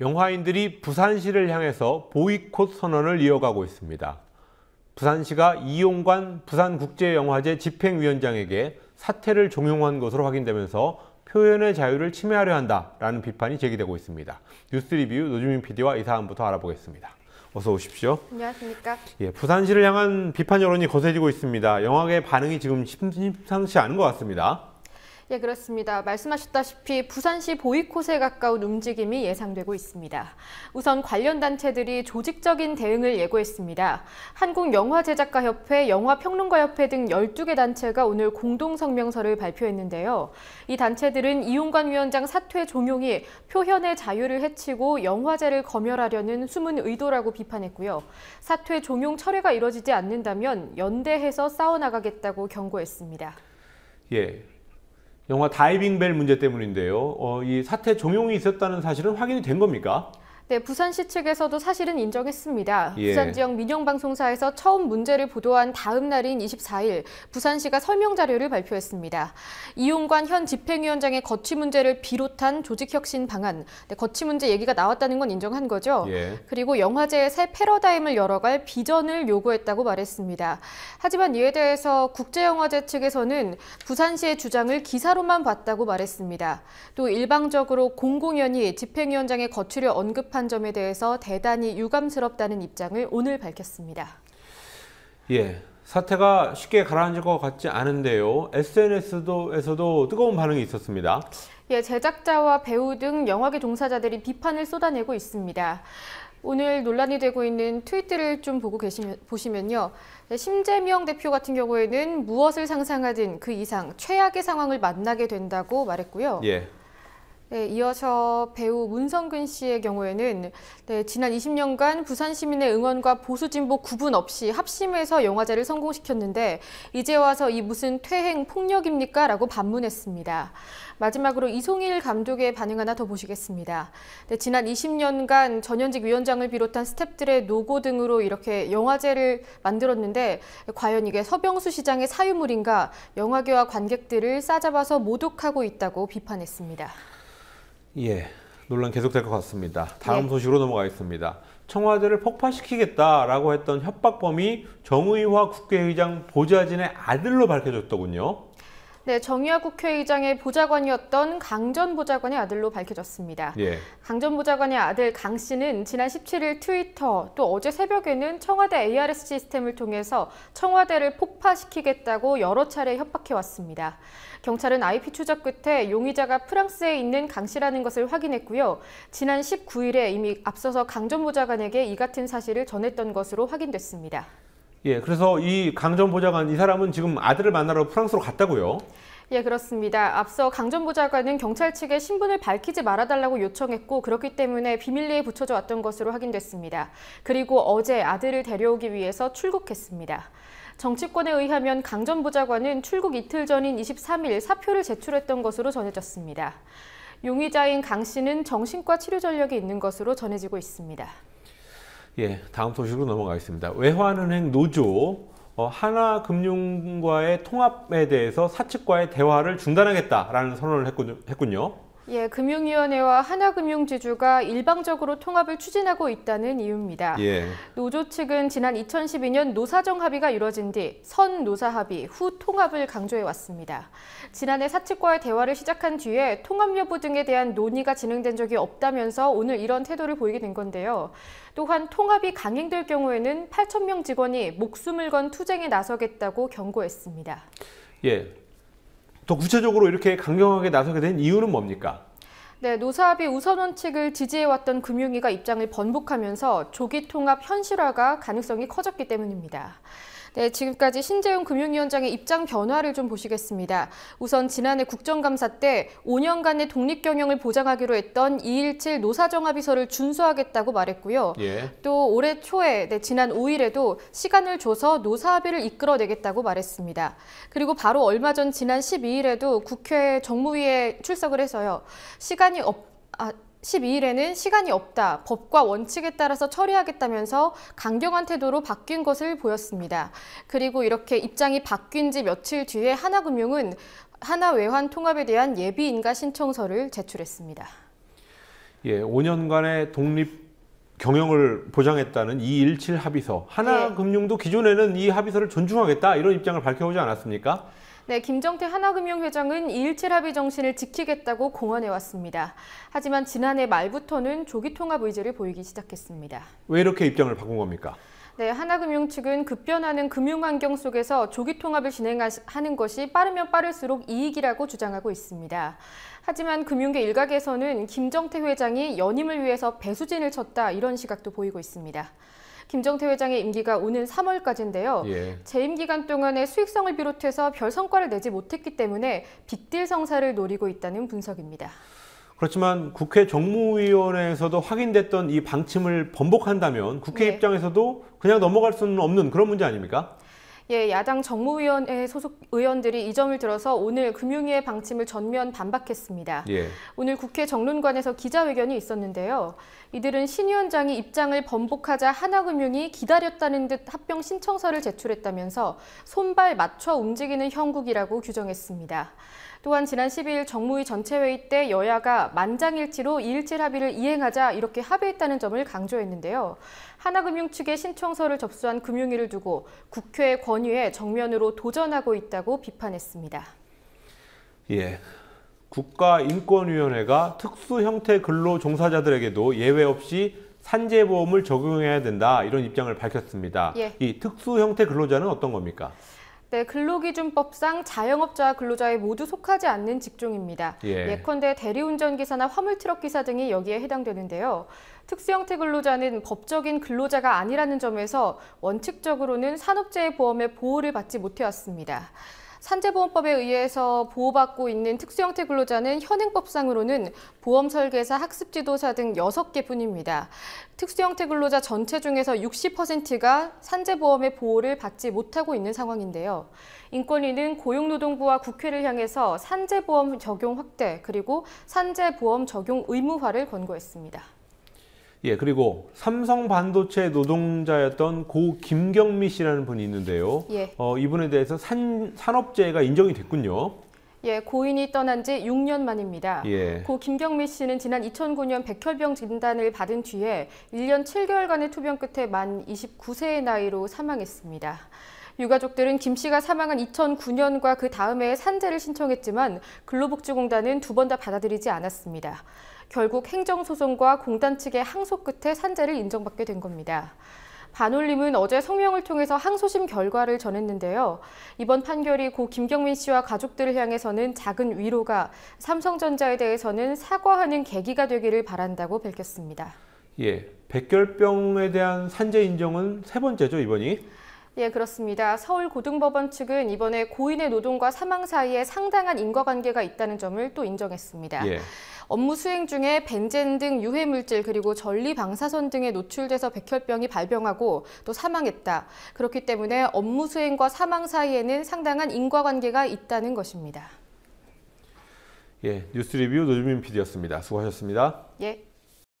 영화인들이 부산시를 향해서 보이콧 선언을 이어가고 있습니다. 부산시가 이용관 부산국제영화제 집행위원장에게 사태를 종용한 것으로 확인되면서 표현의 자유를 침해하려 한다라는 비판이 제기되고 있습니다. 뉴스 리뷰 노주민 PD와 이 사안부터 알아보겠습니다. 어서 오십시오. 안녕하십니까. 예, 부산시를 향한 비판 여론이 거세지고 있습니다. 영화계 반응이 지금 심상치 않은 것 같습니다. 예, 그렇습니다. 말씀하셨다시피 부산시 보이콧에 가까운 움직임이 예상되고 있습니다. 우선 관련 단체들이 조직적인 대응을 예고했습니다. 한국영화제작가협회, 영화평론가협회 등 12개 단체가 오늘 공동성명서를 발표했는데요. 이 단체들은 이용관 위원장 사퇴 종용이 표현의 자유를 해치고 영화제를 검열하려는 숨은 의도라고 비판했고요. 사퇴 종용 철회가 이뤄지지 않는다면 연대해서 싸워나가겠다고 경고했습니다. 예, 영화 다이빙 벨 문제 때문인데요. 어, 이 사태 종용이 있었다는 사실은 확인이 된 겁니까? 네, 부산시 측에서도 사실은 인정했습니다. 예. 부산 지역 민영 방송사에서 처음 문제를 보도한 다음 날인 24일 부산시가 설명 자료를 발표했습니다. 이용관 현 집행위원장의 거취 문제를 비롯한 조직 혁신 방안, 네, 거취 문제 얘기가 나왔다는 건 인정한 거죠. 예. 그리고 영화제의 새 패러다임을 열어갈 비전을 요구했다고 말했습니다. 하지만 이에 대해서 국제영화제 측에서는 부산시의 주장을 기사로만 봤다고 말했습니다. 또 일방적으로 공공연히 집행위원장의 거취를 언급한 언급한 점에 대해서 대단히 유감스럽다는 입장을 오늘 밝혔습니다. 예, 사태가 쉽게 가라앉을 것 같지 않은데요. SNS에서도 뜨거운 반응이 있었습니다. 예, 제작자와 배우 등 영화계 종사자들이 비판을 쏟아내고 있습니다. 오늘 논란이 되고 있는 트윗들을 좀 보고 계시면 보시면요. 심재명 대표 같은 경우에는 무엇을 상상하든 그 이상 최악의 상황을 만나게 된다고 말했고요. 예. 네, 이어서 배우 문성근 씨의 경우에는 네, 지난 20년간 부산 시민의 응원과 보수 진보 구분 없이 합심해서 영화제를 성공시켰는데 이제 와서 이 무슨 퇴행 폭력입니까? 라고 반문했습니다. 마지막으로 이송일 감독의 반응 하나 더 보시겠습니다. 네, 지난 20년간 전현직 위원장을 비롯한 스탭들의 노고 등으로 이렇게 영화제를 만들었는데 과연 이게 서병수 시장의 사유물인가 영화계와 관객들을 싸잡아서 모독하고 있다고 비판했습니다. 예, 논란 계속될 것 같습니다. 다음 네. 소식으로 넘어가겠습니다. 청와대를 폭파시키겠다라고 했던 협박범이 정의화 국회의장 보좌진의 아들로 밝혀졌더군요. 네, 정유아 국회의장의 보좌관이었던 강 전 보좌관의 아들로 밝혀졌습니다. 예. 강전 보좌관의 아들 강 씨는 지난 17일 트위터 또 어제 새벽에는 청와대 ARS 시스템을 통해서 청와대를 폭파시키겠다고 여러 차례 협박해 왔습니다. 경찰은 IP 추적 끝에 용의자가 프랑스에 있는 강 씨라는 것을 확인했고요. 지난 19일에 이미 앞서서 강전 보좌관에게 이 같은 사실을 전했던 것으로 확인됐습니다. 예, 그래서 이 강 전 보좌관 이 사람은 지금 아들을 만나러 프랑스로 갔다고요. 예, 그렇습니다. 앞서 강 전 보좌관은 경찰 측에 신분을 밝히지 말아달라고 요청했고 그렇기 때문에 비밀리에 붙여져 왔던 것으로 확인됐습니다. 그리고 어제 아들을 데려오기 위해서 출국했습니다. 정치권에 의하면 강 전 보좌관은 출국 이틀 전인 23일 사표를 제출했던 것으로 전해졌습니다. 용의자인 강 씨는 정신과 치료 전력이 있는 것으로 전해지고 있습니다. 예, 다음 소식으로 넘어가겠습니다. 외환은행 노조 어, 하나금융과의 통합에 대해서 사측과의 대화를 중단하겠다라는 선언을 했군요. 예, 금융위원회와 하나금융지주가 일방적으로 통합을 추진하고 있다는 이유입니다. 예. 노조 측은 지난 2012년 노사정 합의가 이뤄진 뒤 선 노사 합의 후 통합을 강조해 왔습니다. 지난해 사측과의 대화를 시작한 뒤에 통합 여부 등에 대한 논의가 진행된 적이 없다면서 오늘 이런 태도를 보이게 된 건데요. 또한 통합이 강행될 경우에는 8천 명 직원이 목숨을 건 투쟁에 나서겠다고 경고했습니다. 예, 더 구체적으로 이렇게 강경하게 나서게 된 이유는 뭡니까? 네, 노사합의 우선 원칙을 지지해왔던 금융위가 입장을 번복하면서 조기 통합 현실화가 가능성이 커졌기 때문입니다. 네, 지금까지 신재용 금융위원장의 입장 변화를 좀 보시겠습니다. 우선 지난해 국정감사 때 5년간의 독립경영을 보장하기로 했던 217 노사정합의서를 준수하겠다고 말했고요. 예. 또 올해 초에 네, 지난 5일에도 시간을 줘서 노사합의를 이끌어내겠다고 말했습니다. 그리고 바로 얼마 전 지난 12일에도 국회 정무위에 출석을 해서요. 시간이 없... 아, 12일에는 시간이 없다, 법과 원칙에 따라서 처리하겠다면서 강경한 태도로 바뀐 것을 보였습니다. 그리고 이렇게 입장이 바뀐 지 며칠 뒤에 하나금융은 하나외환 통합에 대한 예비인가 신청서를 제출했습니다. 예, 5년간의 독립 경영을 보장했다는 217 합의서. 하나금융도 기존에는 이 합의서를 존중하겠다 이런 입장을 밝혀오지 않았습니까? 네, 김정태 하나금융 회장은 2.17 합의 정신을 지키겠다고 공언해왔습니다. 하지만 지난해 말부터는 조기 통합 의지를 보이기 시작했습니다. 왜 이렇게 입장을 바꾼 겁니까? 네, 하나금융 측은 급변하는 금융 환경 속에서 조기 통합을 진행하는 것이 빠르면 빠를수록 이익이라고 주장하고 있습니다. 하지만 금융계 일각에서는 김정태 회장이 연임을 위해서 배수진을 쳤다 이런 시각도 보이고 있습니다. 김정태 회장의 임기가 오는 3월까지인데요. 예. 재임 기간 동안에 수익성을 비롯해서 별 성과를 내지 못했기 때문에 빚딜 성사를 노리고 있다는 분석입니다. 그렇지만 국회 정무위원회에서도 확인됐던 이 방침을 번복한다면 국회 네. 입장에서도 그냥 넘어갈 수는 없는 그런 문제 아닙니까? 예, 야당 정무위원회 소속 의원들이 이 점을 들어서 오늘 금융위의 방침을 전면 반박했습니다. 예. 오늘 국회 정론관에서 기자회견이 있었는데요. 이들은 신 위원장이 입장을 번복하자 하나금융이 기다렸다는 듯 합병 신청서를 제출했다면서 손발 맞춰 움직이는 형국이라고 규정했습니다. 또한 지난 12일 정무위 전체회의 때 여야가 만장일치로 이일칠 합의를 이행하자 이렇게 합의했다는 점을 강조했는데요. 하나금융 측의 신청서를 접수한 금융위를 두고 국회의 권 권위에 정면으로 도전하고 있다고 비판했습니다. 예. 국가인권위원회가 특수 형태 근로 종사자들에게도 예외 없이 산재보험을 적용해야 된다 이런 입장을 밝혔습니다. 예. 이 특수 형태 근로자는 어떤 겁니까? 네, 근로기준법상 자영업자 와 근로자에 모두 속하지 않는 직종입니다. 예. 컨대 대리운전 기사나 화물트럭 기사 등이 여기에 해당되는데요. 특수형태 근로자는 법적인 근로자가 아니라는 점에서 원칙적으로는 산업재해보험의 보호를 받지 못해왔습니다. 산재보험법에 의해서 보호받고 있는 특수형태 근로자는 현행법상으로는 보험 설계사, 학습 지도사 등 6개 뿐입니다 특수형태 근로자 전체 중에서 60%가 산재보험의 보호를 받지 못하고 있는 상황인데요. 인권위는 고용노동부와 국회를 향해서 산재보험 적용 확대 그리고 산재보험 적용 의무화를 권고했습니다. 예, 그리고 삼성 반도체 노동자였던 고 김경미 씨라는 분이 있는데요. 예. 어, 이분에 대해서 산, 산업재해가 인정이 됐군요. 예, 고인이 떠난 지 6년 만입니다. 예. 고 김경미 씨는 지난 2009년 백혈병 진단을 받은 뒤에 1년 7개월간의 투병 끝에 만 29세의 나이로 사망했습니다. 유가족들은 김 씨가 사망한 2009년과 그 다음해에 산재를 신청했지만 근로복지공단은 두 번 다 받아들이지 않았습니다. 결국 행정소송과 공단 측의 항소 끝에 산재를 인정받게 된 겁니다. 반올림은 어제 성명을 통해서 항소심 결과를 전했는데요. 이번 판결이 고 김경민 씨와 가족들을 향해서는 작은 위로가 삼성전자에 대해서는 사과하는 계기가 되기를 바란다고 밝혔습니다. 예, 백혈병에 대한 산재 인정은 세 번째죠, 이번이? 예, 그렇습니다. 서울고등법원 측은 이번에 고인의 노동과 사망 사이에 상당한 인과관계가 있다는 점을 또 인정했습니다. 예. 업무 수행 중에 벤젠 등 유해 물질 그리고 전리 방사선 등에 노출돼서 백혈병이 발병하고 또 사망했다. 그렇기 때문에 업무 수행과 사망 사이에는 상당한 인과관계가 있다는 것입니다. 예, 뉴스 리뷰 노주민 PD였습니다. 수고하셨습니다. 예.